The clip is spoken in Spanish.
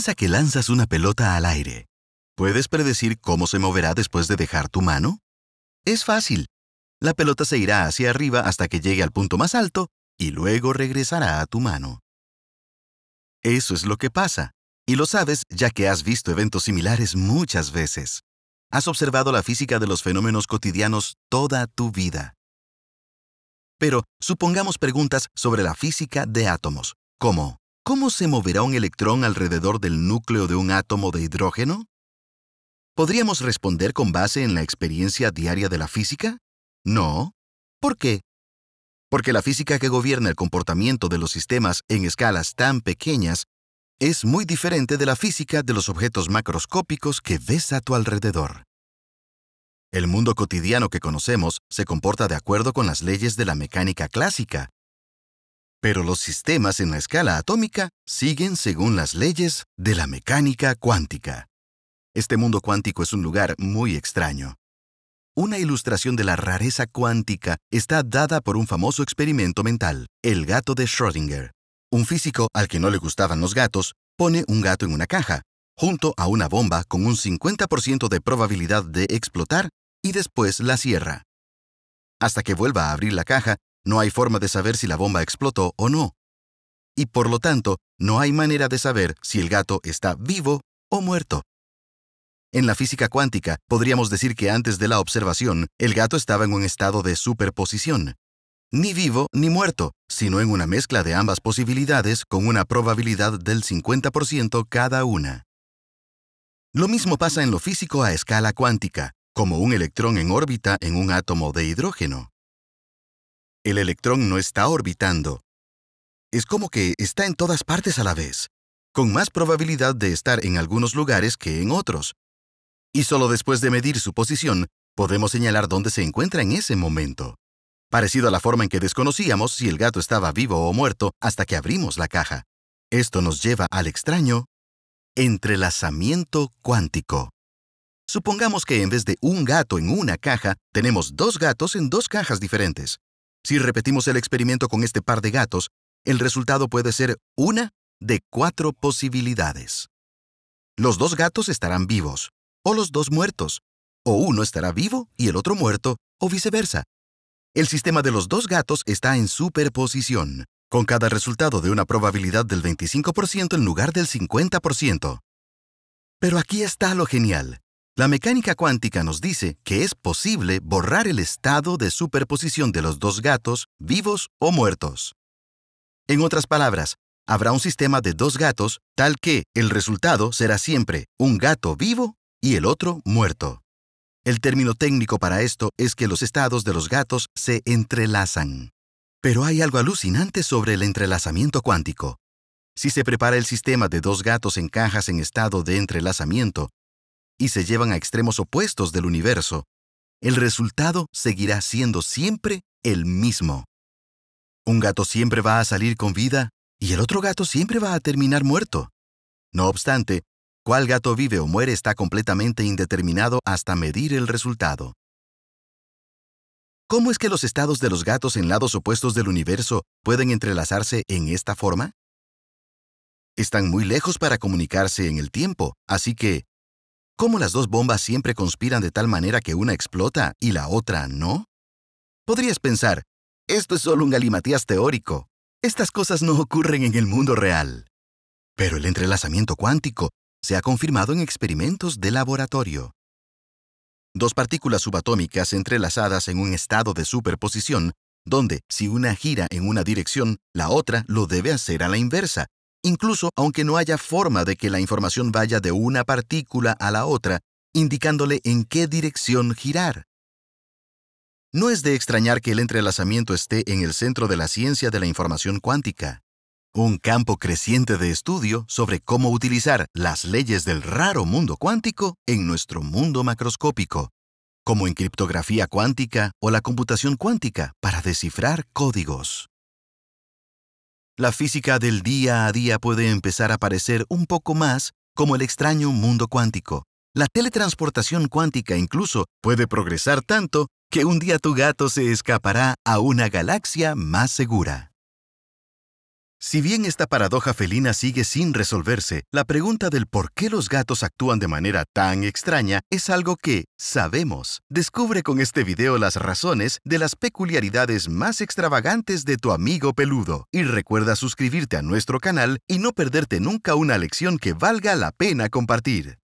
Piensa que lanzas una pelota al aire. ¿Puedes predecir cómo se moverá después de dejar tu mano? Es fácil. La pelota se irá hacia arriba hasta que llegue al punto más alto y luego regresará a tu mano. Eso es lo que pasa, y lo sabes ya que has visto eventos similares muchas veces. Has observado la física de los fenómenos cotidianos toda tu vida. Pero supongamos preguntas sobre la física de átomos, como ¿Cómo se moverá un electrón alrededor del núcleo de un átomo de hidrógeno? ¿Podríamos responder con base en la experiencia diaria de la física? No. ¿Por qué? Porque la física que gobierna el comportamiento de los sistemas en escalas tan pequeñas es muy diferente de la física de los objetos macroscópicos que ves a tu alrededor. El mundo cotidiano que conocemos se comporta de acuerdo con las leyes de la mecánica clásica, pero los sistemas en la escala atómica siguen según las leyes de la mecánica cuántica. Este mundo cuántico es un lugar muy extraño. Una ilustración de la rareza cuántica está dada por un famoso experimento mental, el gato de Schrödinger. Un físico al que no le gustaban los gatos pone un gato en una caja, junto a una bomba con un 50% de probabilidad de explotar y después la cierra. Hasta que vuelva a abrir la caja, no hay forma de saber si la bomba explotó o no. Y por lo tanto, no hay manera de saber si el gato está vivo o muerto. En la física cuántica, podríamos decir que antes de la observación, el gato estaba en un estado de superposición. Ni vivo ni muerto, sino en una mezcla de ambas posibilidades con una probabilidad del 50% cada una. Lo mismo pasa en lo físico a escala cuántica, como un electrón en órbita en un átomo de hidrógeno. El electrón no está orbitando. Es como que está en todas partes a la vez, con más probabilidad de estar en algunos lugares que en otros. Y solo después de medir su posición, podemos señalar dónde se encuentra en ese momento. Parecido a la forma en que desconocíamos si el gato estaba vivo o muerto hasta que abrimos la caja. Esto nos lleva al extraño entrelazamiento cuántico. Supongamos que en vez de un gato en una caja, tenemos dos gatos en dos cajas diferentes. Si repetimos el experimento con este par de gatos, el resultado puede ser una de cuatro posibilidades. Los dos gatos estarán vivos, o los dos muertos, o uno estará vivo y el otro muerto, o viceversa. El sistema de los dos gatos está en superposición, con cada resultado de una probabilidad del 25% en lugar del 50%. Pero aquí está lo genial. La mecánica cuántica nos dice que es posible borrar el estado de superposición de los dos gatos, vivos o muertos. En otras palabras, habrá un sistema de dos gatos tal que el resultado será siempre un gato vivo y el otro muerto. El término técnico para esto es que los estados de los gatos se entrelazan. Pero hay algo alucinante sobre el entrelazamiento cuántico. Si se prepara el sistema de dos gatos en cajas en estado de entrelazamiento y se llevan a extremos opuestos del universo, el resultado seguirá siendo siempre el mismo. Un gato siempre va a salir con vida y el otro gato siempre va a terminar muerto. No obstante, cuál gato vive o muere está completamente indeterminado hasta medir el resultado. ¿Cómo es que los estados de los gatos en lados opuestos del universo pueden entrelazarse en esta forma? Están muy lejos para comunicarse en el tiempo, así que ¿Cómo las dos bombas siempre conspiran de tal manera que una explota y la otra no? Podrías pensar, esto es solo un galimatías teórico. Estas cosas no ocurren en el mundo real. Pero el entrelazamiento cuántico se ha confirmado en experimentos de laboratorio. Dos partículas subatómicas entrelazadas en un estado de superposición, donde si una gira en una dirección, la otra lo debe hacer a la inversa, incluso aunque no haya forma de que la información vaya de una partícula a la otra, indicándole en qué dirección girar. No es de extrañar que el entrelazamiento esté en el centro de la ciencia de la información cuántica, un campo creciente de estudio sobre cómo utilizar las leyes del raro mundo cuántico en nuestro mundo macroscópico, como en criptografía cuántica o la computación cuántica para descifrar códigos la física del día a día puede empezar a parecer un poco más como el extraño mundo cuántico. La teletransportación cuántica incluso puede progresar tanto que un día tu gato se escapará a una galaxia más segura. Si bien esta paradoja felina sigue sin resolverse, la pregunta del por qué los gatos actúan de manera tan extraña es algo que sabemos. Descubre con este video las razones de las peculiaridades más extravagantes de tu amigo peludo y recuerda suscribirte a nuestro canal y no perderte nunca una lección que valga la pena compartir.